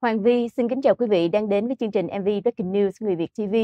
Hoàng Vi xin kính chào quý vị đang đến với chương trình MV Breaking News Người Việt TV.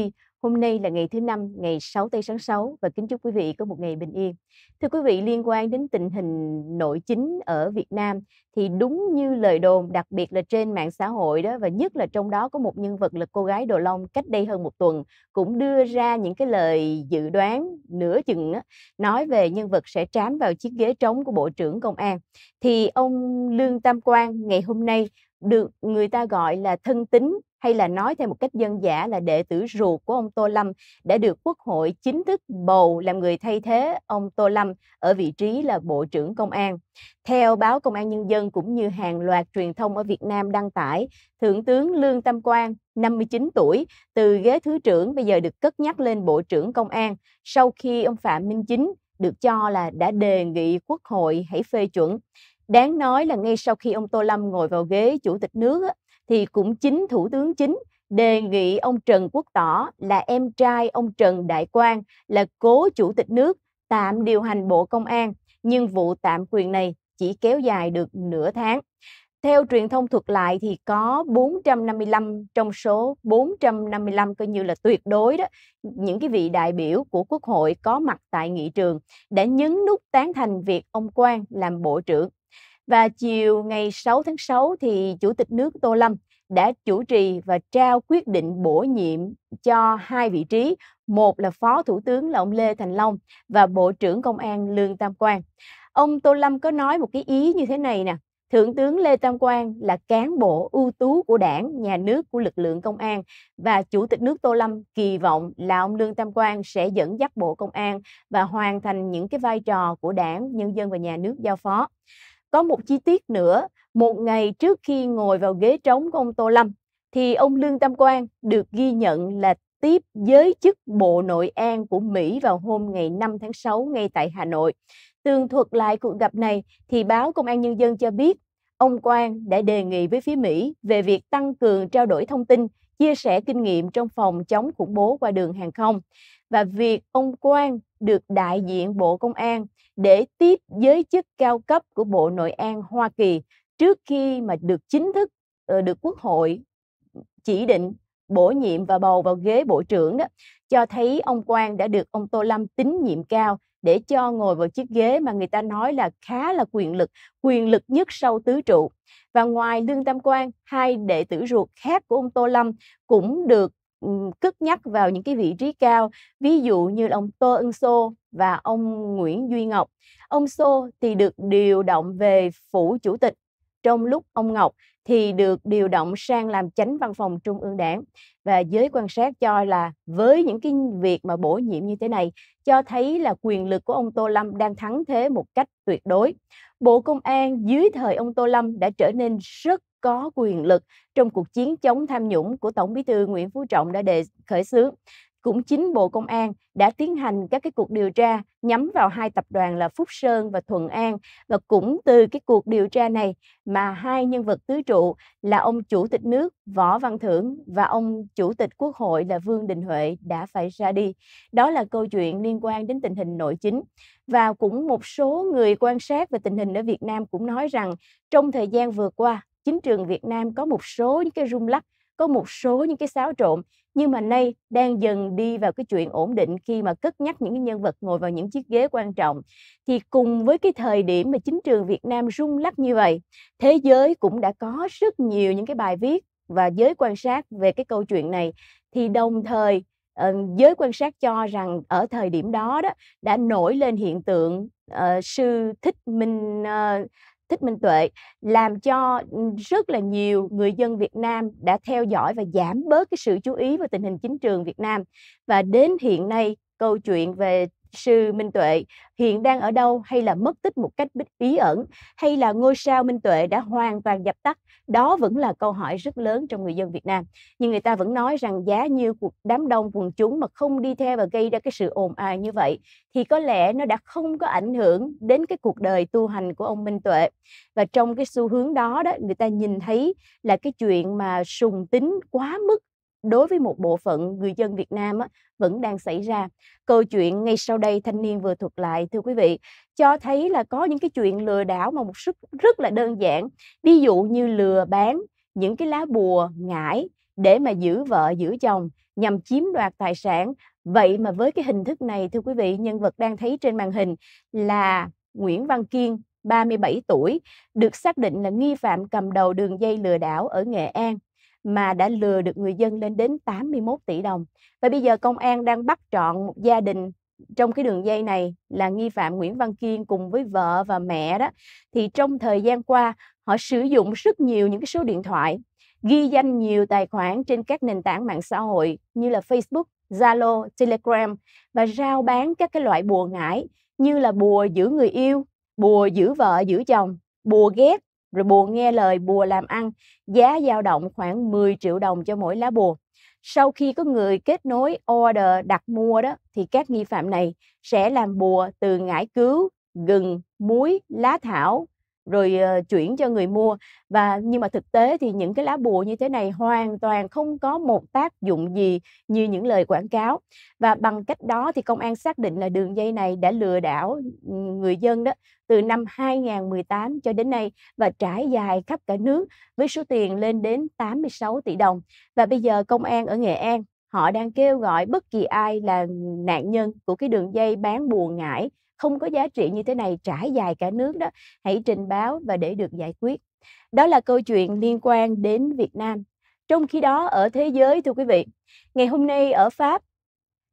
Hôm nay là ngày thứ năm, ngày 6 tây sáng 6 và kính chúc quý vị có một ngày bình yên. Thưa quý vị, liên quan đến tình hình nội chính ở Việt Nam thì đúng như lời đồn, đặc biệt là trên mạng xã hội đó và nhất là trong đó có một nhân vật là cô gái Đồ Long cách đây hơn một tuần cũng đưa ra những cái lời dự đoán nửa chừng đó, nói về nhân vật sẽ trám vào chiếc ghế trống của Bộ trưởng Công an. Thì ông Lương Tam Quang ngày hôm nay được người ta gọi là thân tín hay là nói theo một cách dân giả là đệ tử ruột của ông Tô Lâm đã được Quốc hội chính thức bầu làm người thay thế ông Tô Lâm ở vị trí là Bộ trưởng Công an. Theo báo Công an Nhân dân cũng như hàng loạt truyền thông ở Việt Nam đăng tải, Thượng tướng Lương Tam Quang, 59 tuổi, từ ghế Thứ trưởng bây giờ được cất nhắc lên Bộ trưởng Công an sau khi ông Phạm Minh Chính được cho là đã đề nghị Quốc hội hãy phê chuẩn. Đáng nói là ngay sau khi ông Tô Lâm ngồi vào ghế chủ tịch nước thì cũng chính thủ tướng chính đề nghị ông Trần Quốc Tỏ là em trai ông Trần Đại Quang là cố chủ tịch nước tạm điều hành Bộ Công an, nhưng vụ tạm quyền này chỉ kéo dài được nửa tháng. Theo truyền thông thuật lại thì có 455 trong số 455 coi như là tuyệt đối đó những cái vị đại biểu của Quốc hội có mặt tại nghị trường đã nhấn nút tán thành việc ông Quang làm bộ trưởng. Và chiều ngày 6 tháng 6 thì Chủ tịch nước Tô Lâm đã chủ trì và trao quyết định bổ nhiệm cho hai vị trí, một là Phó Thủ tướng là ông Lê Thành Long và Bộ trưởng Công an Lương Tam Quang. Ông Tô Lâm có nói một cái ý như thế này nè, Thượng tướng Lê Tam Quang là cán bộ ưu tú của đảng, nhà nước, của lực lượng công an và Chủ tịch nước Tô Lâm kỳ vọng là ông Lương Tam Quang sẽ dẫn dắt Bộ Công an và hoàn thành những cái vai trò của đảng, nhân dân và nhà nước giao phó. Có một chi tiết nữa, một ngày trước khi ngồi vào ghế trống của ông Tô Lâm, thì ông Lương Tam Quang được ghi nhận là tiếp giới chức Bộ Nội an của Mỹ vào hôm ngày 5 tháng 6 ngay tại Hà Nội. Tường thuật lại cuộc gặp này thì báo Công an Nhân dân cho biết ông Quang đã đề nghị với phía Mỹ về việc tăng cường trao đổi thông tin, chia sẻ kinh nghiệm trong phòng chống khủng bố qua đường hàng không. Và việc ông Quang được đại diện Bộ Công an để tiếp giới chức cao cấp của Bộ Nội an Hoa Kỳ trước khi mà được chính thức ờ, được Quốc hội chỉ định bổ nhiệm và bầu vào ghế bộ trưởng đó cho thấy ông Quang đã được ông Tô Lâm tín nhiệm cao để cho ngồi vào chiếc ghế mà người ta nói là khá là quyền lực, quyền lực nhất sau tứ trụ. Và ngoài Lương Tam Quang, hai đệ tử ruột khác của ông Tô Lâm cũng được cất nhắc vào những cái vị trí cao ví dụ như ông Tô Ân Sô và ông Nguyễn Duy Ngọc ông Sô thì được điều động về phủ chủ tịch trong lúc ông Ngọc thì được điều động sang làm chánh văn phòng trung ương đảng và giới quan sát cho là với những cái việc mà bổ nhiệm như thế này cho thấy là quyền lực của ông Tô Lâm đang thắng thế một cách tuyệt đối. Bộ Công an dưới thời ông Tô Lâm đã trở nên rất có quyền lực trong cuộc chiến chống tham nhũng của Tổng Bí thư Nguyễn Phú Trọng đã đề khởi xướng. Cũng chính Bộ Công an đã tiến hành các cái cuộc điều tra nhắm vào hai tập đoàn là Phúc Sơn và Thuận An và cũng từ cái cuộc điều tra này mà hai nhân vật tứ trụ là ông chủ tịch nước Võ Văn Thưởng và ông chủ tịch Quốc hội là Vương Đình Huệ đã phải ra đi. Đó là câu chuyện liên quan đến tình hình nội chính và cũng một số người quan sát về tình hình ở Việt Nam cũng nói rằng trong thời gian vừa qua chính trường Việt Nam có một số những cái rung lắc có một số những cái xáo trộn nhưng mà nay đang dần đi vào cái chuyện ổn định khi mà cất nhắc những cái nhân vật ngồi vào những chiếc ghế quan trọng thì cùng với cái thời điểm mà chính trường Việt Nam rung lắc như vậy thế giới cũng đã có rất nhiều những cái bài viết và giới quan sát về cái câu chuyện này thì đồng thời ờ, giới quan sát cho rằng ở thời điểm đó đó đã nổi lên hiện tượng uh, sư thích minh uh, Thích Minh Tuệ làm cho rất là nhiều người dân Việt Nam đã theo dõi và giảm bớt cái sự chú ý vào tình hình chính trường Việt Nam và đến hiện nay câu chuyện về sư Minh Tuệ hiện đang ở đâu hay là mất tích một cách bí ẩn hay là ngôi sao Minh Tuệ đã hoàn toàn dập tắt đó vẫn là câu hỏi rất lớn trong người dân Việt Nam nhưng người ta vẫn nói rằng giá như cuộc đám đông quần chúng mà không đi theo và gây ra cái sự ồn ào như vậy thì có lẽ nó đã không có ảnh hưởng đến cái cuộc đời tu hành của ông Minh Tuệ và trong cái xu hướng đó đó người ta nhìn thấy là cái chuyện mà sùng tính quá mức đối với một bộ phận người dân Việt Nam vẫn đang xảy ra. Câu chuyện ngay sau đây thanh niên vừa thuật lại thưa quý vị cho thấy là có những cái chuyện lừa đảo mà một sức rất là đơn giản. Ví dụ như lừa bán những cái lá bùa, ngải để mà giữ vợ giữ chồng nhằm chiếm đoạt tài sản. Vậy mà với cái hình thức này thưa quý vị, nhân vật đang thấy trên màn hình là Nguyễn Văn Kiên 37 tuổi, được xác định là nghi phạm cầm đầu đường dây lừa đảo ở Nghệ An mà đã lừa được người dân lên đến 81 tỷ đồng. Và bây giờ công an đang bắt trọn một gia đình trong cái đường dây này là nghi phạm Nguyễn Văn Kiên cùng với vợ và mẹ đó thì trong thời gian qua họ sử dụng rất nhiều những cái số điện thoại ghi danh nhiều tài khoản trên các nền tảng mạng xã hội như là Facebook, Zalo, Telegram và rao bán các cái loại bùa ngải như là bùa giữ người yêu, bùa giữ vợ, giữ chồng, bùa ghét rồi bùa nghe lời bùa làm ăn giá dao động khoảng 10 triệu đồng cho mỗi lá bùa sau khi có người kết nối order đặt mua đó thì các nghi phạm này sẽ làm bùa từ ngải cứu gừng muối lá thảo rồi ờ, chuyển cho người mua và nhưng mà thực tế thì những cái lá bùa như thế này hoàn toàn không có một tác dụng gì như những lời quảng cáo và bằng cách đó thì công an xác định là đường dây này đã lừa đảo ừ, người dân đó từ năm 2018 cho đến nay và trải dài khắp cả nước với số tiền lên đến 86 tỷ đồng và bây giờ công an ở Nghệ An họ đang kêu gọi bất kỳ ai là nạn nhân của cái đường dây bán bùa ngải không có giá trị như thế này trải dài cả nước đó hãy trình báo và để được giải quyết đó là câu chuyện liên quan đến Việt Nam trong khi đó ở thế giới thưa quý vị ngày hôm nay ở Pháp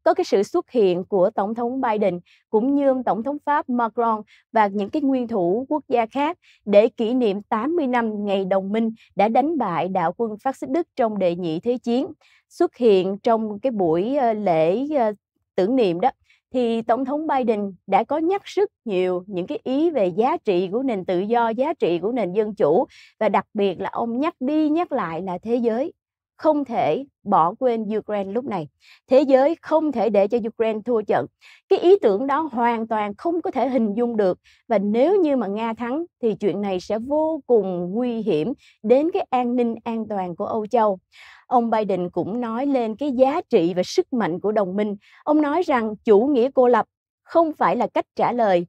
có cái sự xuất hiện của Tổng thống Biden cũng như Tổng thống Pháp Macron và những cái nguyên thủ quốc gia khác để kỷ niệm 80 năm ngày đồng minh đã đánh bại đạo quân phát xít Đức trong đệ nhị thế chiến xuất hiện trong cái buổi ờ, lễ ờ, tưởng niệm đó thì tổng thống Biden đã có nhắc rất nhiều những cái ý về giá trị của nền tự do, giá trị của nền dân chủ và đặc biệt là ông nhắc đi nhắc lại là thế giới không thể bỏ quên Ukraine lúc này. Thế giới không thể để cho Ukraine thua trận. Cái ý tưởng đó hoàn toàn không có thể hình dung được và nếu như mà Nga thắng thì chuyện này sẽ vô cùng nguy hiểm đến cái an ninh an toàn của Âu Châu. Ông Biden cũng nói lên cái giá trị và sức mạnh của đồng minh. Ông nói rằng chủ nghĩa cô lập không phải là cách trả lời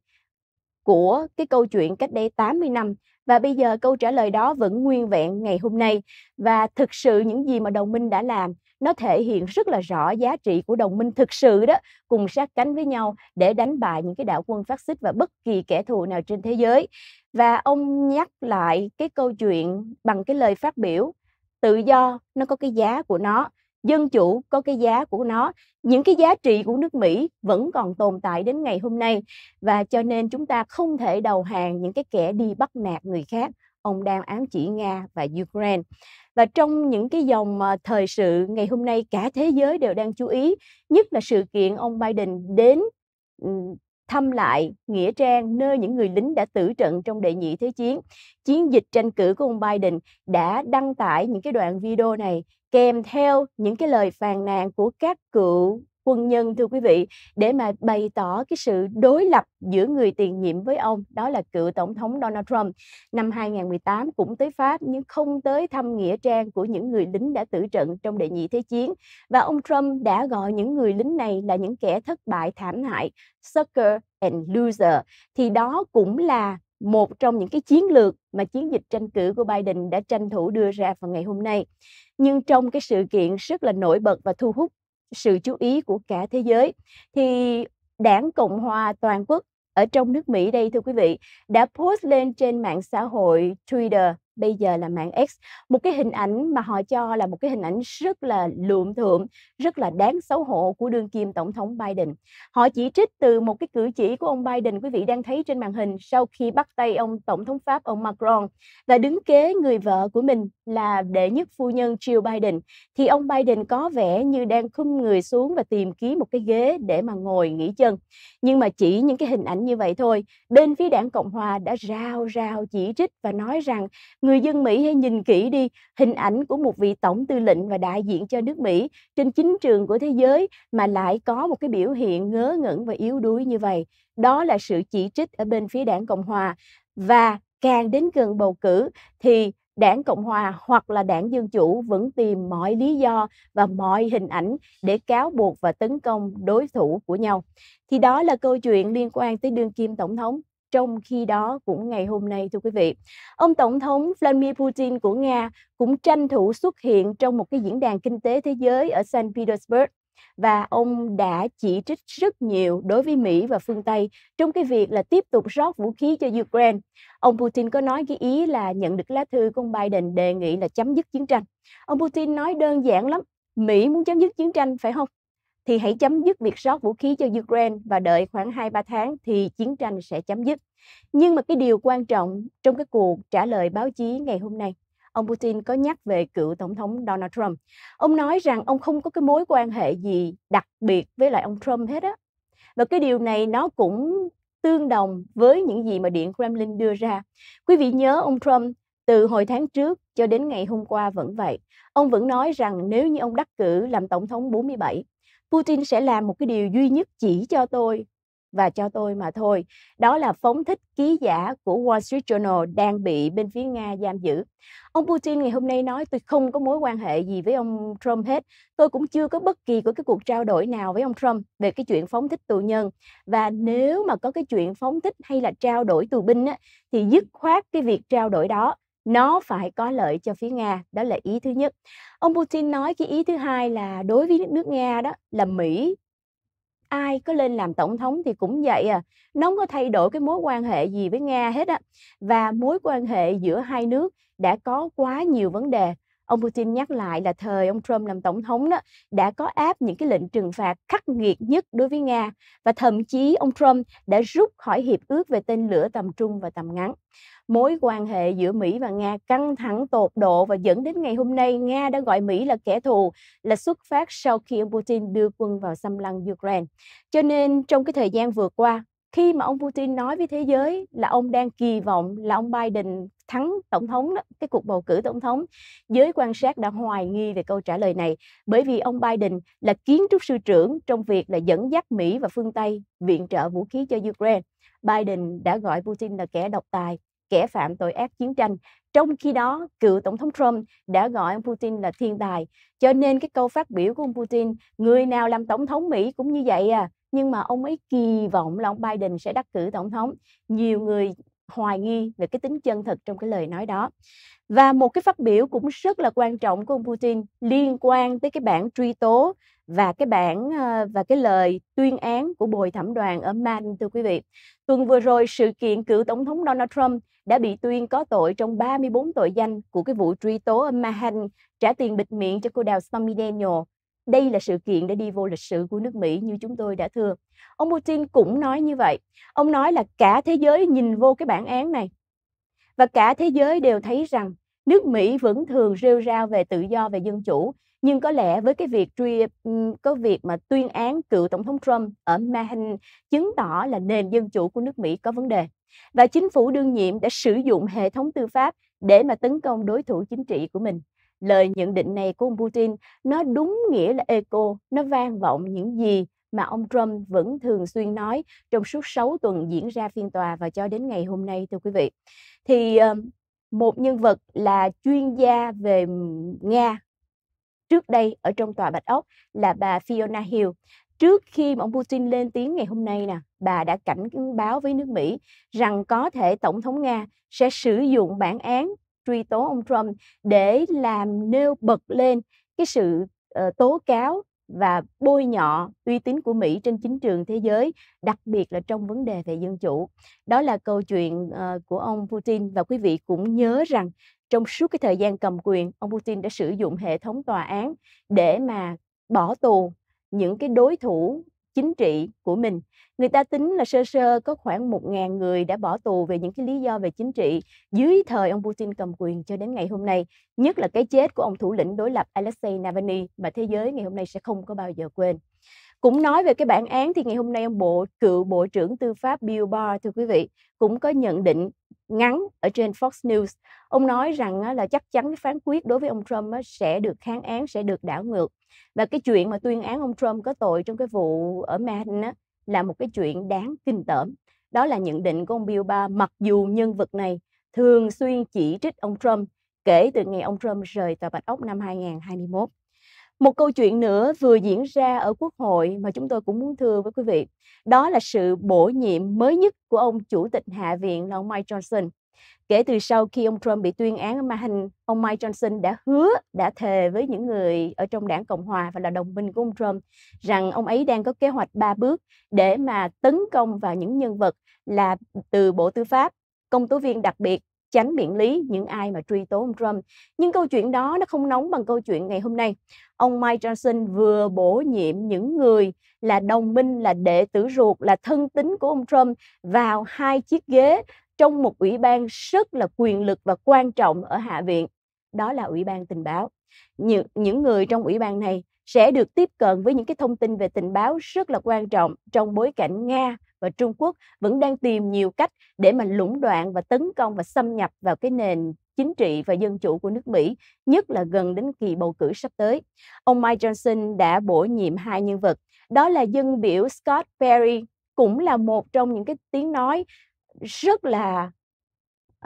của cái câu chuyện cách đây 80 năm và bây giờ câu trả lời đó vẫn nguyên vẹn ngày hôm nay và thực sự những gì mà đồng minh đã làm nó thể hiện rất là rõ giá trị của đồng minh thực sự đó cùng sát cánh với nhau để đánh bại những cái đạo quân phát xít và bất kỳ kẻ thù nào trên thế giới. Và ông nhắc lại cái câu chuyện bằng cái lời phát biểu tự do nó có cái giá của nó dân chủ có cái giá của nó những cái giá trị của nước mỹ vẫn còn tồn tại đến ngày hôm nay và cho nên chúng ta không thể đầu hàng những cái kẻ đi bắt nạt người khác ông đang ám chỉ nga và ukraine và trong những cái dòng ờ, thời sự ngày hôm nay cả thế giới đều đang chú ý nhất là sự kiện ông biden đến thăm lại nghĩa trang nơi những người lính đã tử trận trong đệ nhị thế chiến. Chiến dịch tranh cử của ông Biden đã đăng tải những cái đoạn video này kèm theo những cái lời phàn nàn của các cựu quân nhân thưa quý vị để mà bày tỏ cái sự đối lập giữa người tiền nhiệm với ông đó là cựu tổng thống Donald Trump năm 2018 cũng tới Pháp nhưng không tới thăm nghĩa trang của những người lính đã tử trận trong đệ nhị thế chiến và ông Trump đã gọi những người lính này là những kẻ thất bại thảm hại sucker and loser thì đó cũng là một trong những cái chiến lược mà chiến dịch tranh cử của Biden đã tranh thủ đưa ra vào ngày hôm nay. Nhưng trong cái sự kiện rất là nổi bật và thu hút sự chú ý của cả thế giới thì đảng Cộng hòa toàn quốc ở trong nước Mỹ đây thưa quý vị đã post lên trên mạng xã hội Twitter bây giờ là mạng X một cái hình ảnh mà họ cho là một cái hình ảnh rất là lượm thượng rất là đáng xấu hổ của đương kim tổng thống Biden họ chỉ trích từ một cái cử chỉ của ông Biden quý vị đang thấy trên màn hình sau khi bắt tay ông tổng thống Pháp ông Macron và đứng kế người vợ của mình là đệ nhất phu nhân Jill Biden thì ông Biden có vẻ như đang khung người xuống và tìm kiếm một cái ghế để mà ngồi nghỉ chân nhưng mà chỉ những cái hình ảnh như vậy thôi bên phía đảng Cộng hòa đã rao rao chỉ trích và nói rằng Người dân Mỹ hãy nhìn kỹ đi hình ảnh của một vị tổng tư lệnh và đại diện cho nước Mỹ trên chính trường của thế giới mà lại có một cái biểu hiện ngớ ngẩn và yếu đuối như vậy. Đó là sự chỉ trích ở bên phía đảng Cộng Hòa và càng đến gần bầu cử thì đảng Cộng Hòa hoặc là đảng Dân Chủ vẫn tìm mọi lý do và mọi hình ảnh để cáo buộc và tấn công đối thủ của nhau. Thì đó là câu chuyện liên quan tới đương kim Tổng thống trong khi đó cũng ngày hôm nay thưa quý vị. Ông Tổng thống Vladimir Putin của Nga cũng tranh thủ xuất hiện trong một cái diễn đàn kinh tế thế giới ở St. Petersburg và ông đã chỉ trích rất nhiều đối với Mỹ và phương Tây trong cái việc là tiếp tục rót vũ khí cho Ukraine. Ông Putin có nói cái ý là nhận được lá thư của ông Biden đề nghị là chấm dứt chiến tranh. Ông Putin nói đơn giản lắm, Mỹ muốn chấm dứt chiến tranh phải không? thì hãy chấm dứt việc rót vũ khí cho Ukraine và đợi khoảng 2-3 tháng thì chiến tranh sẽ chấm dứt. Nhưng mà cái điều quan trọng trong cái cuộc trả lời báo chí ngày hôm nay, ông Putin có nhắc về cựu tổng thống Donald Trump. Ông nói rằng ông không có cái mối quan hệ gì đặc biệt với lại ông Trump hết á. Và cái điều này nó cũng tương đồng với những gì mà Điện Kremlin đưa ra. Quý vị nhớ ông Trump từ hồi tháng trước cho đến ngày hôm qua vẫn vậy. Ông vẫn nói rằng nếu như ông đắc cử làm tổng thống 47 Putin sẽ làm một cái điều duy nhất chỉ cho tôi và cho tôi mà thôi. Đó là phóng thích ký giả của Wall Street Journal đang bị bên phía Nga giam giữ. Ông Putin ngày hôm nay nói tôi không có mối quan hệ gì với ông Trump hết. Tôi cũng chưa có bất kỳ của cái cuộc trao đổi nào với ông Trump về cái chuyện phóng thích tù nhân. Và nếu mà có cái chuyện phóng thích hay là trao đổi tù binh á, thì dứt khoát cái việc trao đổi đó nó phải có lợi cho phía Nga, đó là ý thứ nhất. Ông Putin nói cái ý thứ hai là đối với nước Nga đó là Mỹ ai có lên làm tổng thống thì cũng vậy à nó không có thay đổi cái mối quan hệ gì với nga hết á và mối quan hệ giữa hai nước đã có quá nhiều vấn đề Ông Putin nhắc lại là thời ông Trump làm tổng thống đó đã có áp những cái lệnh trừng phạt khắc nghiệt nhất đối với Nga và thậm chí ông Trump đã rút khỏi hiệp ước về tên lửa tầm trung và tầm ngắn. Mối quan hệ giữa Mỹ và Nga căng thẳng tột độ và dẫn đến ngày hôm nay Nga đã gọi Mỹ là kẻ thù là xuất phát sau khi ông Putin đưa quân vào xâm lăng Ukraine. Cho nên trong cái thời gian vừa qua, khi mà ông Putin nói với thế giới là ông đang kỳ vọng là ông Biden thắng tổng thống đó, cái cuộc bầu cử tổng thống giới quan sát đã hoài nghi về câu trả lời này bởi vì ông Biden là kiến trúc sư trưởng trong việc là dẫn dắt Mỹ và phương Tây viện trợ vũ khí cho Ukraine Biden đã gọi Putin là kẻ độc tài kẻ phạm tội ác chiến tranh trong khi đó cựu tổng thống Trump đã gọi ông Putin là thiên tài cho nên cái câu phát biểu của ông Putin người nào làm tổng thống Mỹ cũng như vậy à nhưng mà ông ấy kỳ vọng là ông Biden sẽ đắc cử tổng thống nhiều người hoài nghi về cái tính chân thực trong cái lời nói đó và một cái phát biểu cũng rất là quan trọng của ông Putin liên quan tới cái bản truy tố và cái bản ờ, và cái lời tuyên án của bồi thẩm đoàn ở Man thưa quý vị. Tuần vừa rồi sự kiện cựu tổng thống Donald Trump đã bị tuyên có tội trong 34 tội danh của cái vụ truy tố ở Manhattan trả tiền bịt miệng cho cô đào Stormy Daniel đây là sự kiện đã đi vô lịch sử của nước Mỹ như chúng tôi đã thưa. Ông Putin cũng nói như vậy. Ông nói là cả thế giới nhìn vô cái bản án này. Và cả thế giới đều thấy rằng nước Mỹ vẫn thường rêu rao về tự do về dân chủ, nhưng có lẽ với cái việc truy có việc mà tuyên án cựu tổng thống Trump ở Manhattan chứng tỏ là nền dân chủ của nước Mỹ có vấn đề. Và chính phủ đương nhiệm đã sử dụng hệ thống tư pháp để mà tấn công đối thủ chính trị của mình. Lời nhận định này của ông Putin nó đúng nghĩa là echo nó vang vọng những gì mà ông Trump vẫn thường xuyên nói trong suốt 6 tuần diễn ra phiên tòa và cho đến ngày hôm nay thưa quý vị. Thì ờ, một nhân vật là chuyên gia về Nga trước đây ở trong tòa Bạch Ốc là bà Fiona Hill. Trước khi mà ông Putin lên tiếng ngày hôm nay nè, bà đã cảnh báo với nước Mỹ rằng có thể Tổng thống Nga sẽ sử dụng bản án truy tố ông Trump để làm nêu bật lên cái sự uh, tố cáo và bôi nhọ uy tín của Mỹ trên chính trường thế giới, đặc biệt là trong vấn đề về dân chủ. Đó là câu chuyện uh, của ông Putin và quý vị cũng nhớ rằng trong suốt cái thời gian cầm quyền, ông Putin đã sử dụng hệ thống tòa án để mà bỏ tù những cái đối thủ chính trị của mình. Người ta tính là sơ sơ có khoảng 1.000 người đã bỏ tù về những cái lý do về chính trị dưới thời ông Putin cầm quyền cho đến ngày hôm nay, nhất là cái chết của ông thủ lĩnh đối lập Alexei Navalny mà thế giới ngày hôm nay sẽ không có bao giờ quên. Cũng nói về cái bản án thì ngày hôm nay ông bộ cựu Bộ trưởng Tư pháp Bill Barr thưa quý vị cũng có nhận định ngắn ở trên Fox News. Ông nói rằng là chắc chắn cái phán quyết đối với ông Trump sẽ được kháng án, sẽ được đảo ngược. Và cái chuyện mà tuyên án ông Trump có tội trong cái vụ ở Manhattan là một cái chuyện đáng kinh tởm. Đó là nhận định của ông Bill Barr mặc dù nhân vật này thường xuyên chỉ trích ông Trump kể từ ngày ông Trump rời tòa Bạch Ốc năm 2021. Một câu chuyện nữa vừa diễn ra ở Quốc hội mà chúng tôi cũng muốn thưa với quý vị. Đó là sự bổ nhiệm mới nhất của ông Chủ tịch Hạ viện là ông Mike Johnson. Kể từ sau khi ông Trump bị tuyên án ở Manhattan, ông Mike Johnson đã hứa, đã thề với những người ở trong đảng Cộng Hòa và là đồng minh của ông Trump rằng ông ấy đang có kế hoạch ba bước để mà tấn công vào những nhân vật là từ Bộ Tư pháp, công tố viên đặc biệt tránh biện lý những ai mà truy tố ông Trump. Nhưng câu chuyện đó nó không nóng bằng câu chuyện ngày hôm nay. Ông Mike Johnson vừa bổ nhiệm những người là đồng minh, là đệ tử ruột, là thân tín của ông Trump vào hai chiếc ghế trong một ủy ban rất là quyền lực và quan trọng ở Hạ viện. Đó là Ủy ban Tình báo. Những, những người trong ủy ban này sẽ được tiếp cận với những cái thông tin về tình báo rất là quan trọng trong bối cảnh Nga và Trung Quốc vẫn đang tìm nhiều cách để mà lũng đoạn và tấn công và xâm nhập vào cái nền chính trị và dân chủ của nước Mỹ, nhất là gần đến kỳ bầu cử sắp tới. Ông Mike Johnson đã bổ nhiệm hai nhân vật, đó là dân biểu Scott Perry, cũng là một trong những cái tiếng nói rất là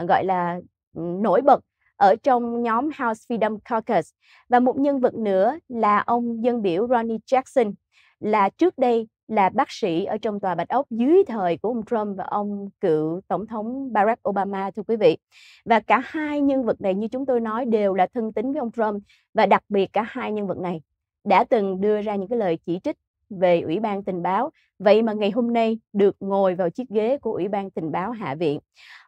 gọi là ừ, nổi bật ở trong nhóm House Freedom Caucus và một nhân vật nữa là ông dân biểu Ronnie Jackson là trước đây là bác sĩ ở trong tòa Bạch Ốc dưới thời của ông Trump và ông cựu tổng thống Barack Obama thưa quý vị. Và cả hai nhân vật này như chúng tôi nói đều là thân tín với ông Trump và đặc biệt cả hai nhân vật này đã từng đưa ra những cái lời chỉ trích về Ủy ban tình báo. Vậy mà ngày hôm nay được ngồi vào chiếc ghế của Ủy ban tình báo Hạ viện.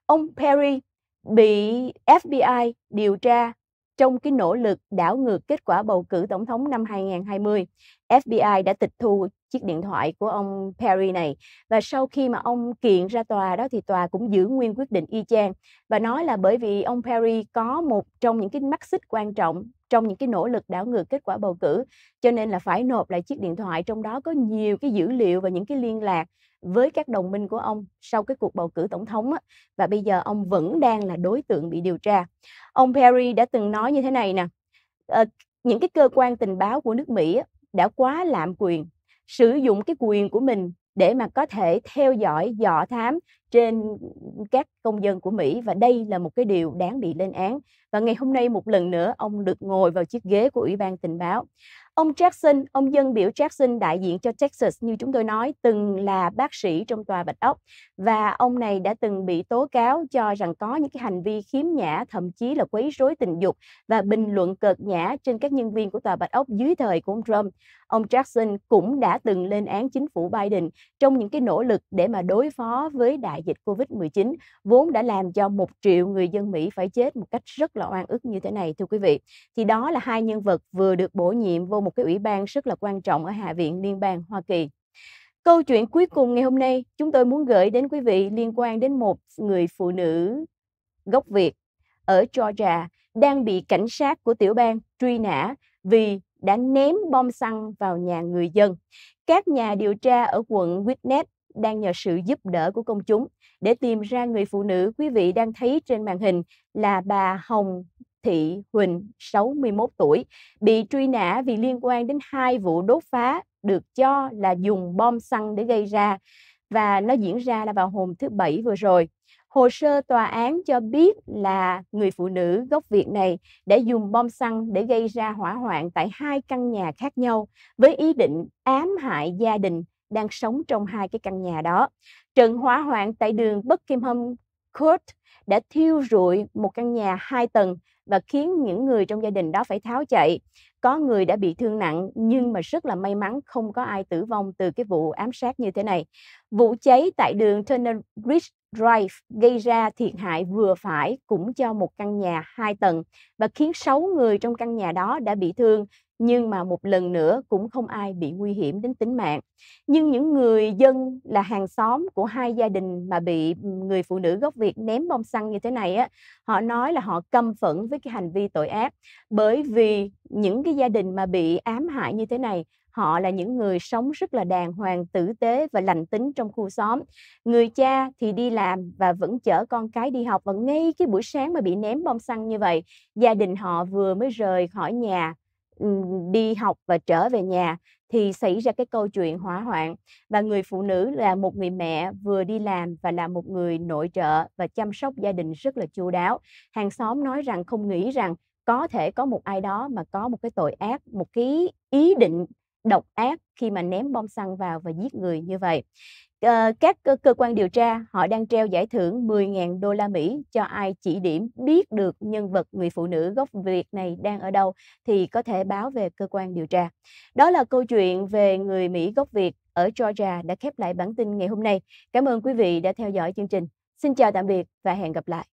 Ông Perry bị FBI điều tra trong cái nỗ lực đảo ngược kết quả bầu cử tổng thống năm 2020. FBI đã tịch thu chiếc điện thoại của ông Perry này và sau khi mà ông kiện ra tòa đó thì tòa cũng giữ nguyên quyết định y chang và nói là bởi vì ông Perry có một trong những cái mắt xích quan trọng trong những cái nỗ lực đảo ngược kết quả bầu cử cho nên là phải nộp lại chiếc điện thoại trong đó có nhiều cái dữ liệu và những cái liên lạc với các đồng minh của ông sau cái cuộc bầu cử tổng thống á, và bây giờ ông vẫn đang là đối tượng bị điều tra ông Perry đã từng nói như thế này nè à, những cái cơ quan tình báo của nước Mỹ đã quá lạm quyền sử dụng cái quyền của mình để mà có thể theo dõi dọ thám trên các công dân của Mỹ và đây là một cái điều đáng bị lên án. Và ngày hôm nay một lần nữa ông được ngồi vào chiếc ghế của Ủy ban tình báo. Ông Jackson, ông dân biểu Jackson đại diện cho Texas như chúng tôi nói từng là bác sĩ trong tòa Bạch Ốc và ông này đã từng bị tố cáo cho rằng có những cái hành vi khiếm nhã thậm chí là quấy rối tình dục và bình luận cợt nhã trên các nhân viên của tòa Bạch Ốc dưới thời của ông Trump ông Jackson cũng đã từng lên án chính phủ Biden trong những cái nỗ lực để mà đối phó với đại dịch COVID-19 vốn đã làm cho một triệu người dân Mỹ phải chết một cách rất là oan ức như thế này thưa quý vị. Thì đó là hai nhân vật vừa được bổ nhiệm vô một cái ủy ban rất là quan trọng ở Hạ viện Liên bang Hoa Kỳ. Câu chuyện cuối cùng ngày hôm nay chúng tôi muốn gửi đến quý vị liên quan đến một người phụ nữ gốc Việt ở Georgia đang bị cảnh sát của tiểu bang truy nã vì đã ném bom xăng vào nhà người dân. Các nhà điều tra ở quận Whitney đang nhờ sự giúp đỡ của công chúng để tìm ra người phụ nữ quý vị đang thấy trên màn hình là bà Hồng Thị Huỳnh, 61 tuổi, bị truy nã vì liên quan đến hai vụ đốt phá được cho là dùng bom xăng để gây ra và nó diễn ra là vào hôm thứ Bảy vừa rồi. Hồ sơ tòa án cho biết là người phụ nữ gốc Việt này đã dùng bom xăng để gây ra hỏa hoạn tại hai căn nhà khác nhau với ý định ám hại gia đình đang sống trong hai cái căn nhà đó. Trận hỏa hoạn tại đường Buckingham Court đã thiêu rụi một căn nhà hai tầng và khiến những người trong gia đình đó phải tháo chạy. Có người đã bị thương nặng nhưng mà rất là may mắn không có ai tử vong từ cái vụ ám sát như thế này. Vụ cháy tại đường Turner Bridge Drive gây ra thiệt hại vừa phải cũng cho một căn nhà hai tầng và khiến sáu người trong căn nhà đó đã bị thương, nhưng mà một lần nữa cũng không ai bị nguy hiểm đến tính mạng. Nhưng những người dân là hàng xóm của hai gia đình mà bị người phụ nữ gốc Việt ném bom xăng như thế này á, họ nói là họ căm phẫn với cái hành vi tội ác bởi vì những cái gia đình mà bị ám hại như thế này họ là những người sống rất là đàng hoàng tử tế và lành tính trong khu xóm người cha thì đi làm và vẫn chở con cái đi học và ngay cái buổi sáng mà bị ném bom xăng như vậy gia đình họ vừa mới rời khỏi nhà đi học và trở về nhà thì xảy ra cái câu chuyện hỏa hoạn và người phụ nữ là một người mẹ vừa đi làm và là một người nội trợ và chăm sóc gia đình rất là chu đáo hàng xóm nói rằng không nghĩ rằng có thể có một ai đó mà có một cái tội ác một cái ý định độc ác khi mà ném bom xăng vào và giết người như vậy. Ờ, các cơ quan điều tra họ đang treo giải thưởng 10.000 đô la Mỹ cho ai chỉ điểm biết được nhân vật người phụ nữ gốc Việt này đang ở đâu thì có thể báo về cơ quan điều tra. Đó là câu chuyện về người Mỹ gốc Việt ở Georgia đã khép lại bản tin ngày hôm nay. Cảm ơn quý vị đã theo dõi chương trình. Xin chào tạm biệt và hẹn gặp lại.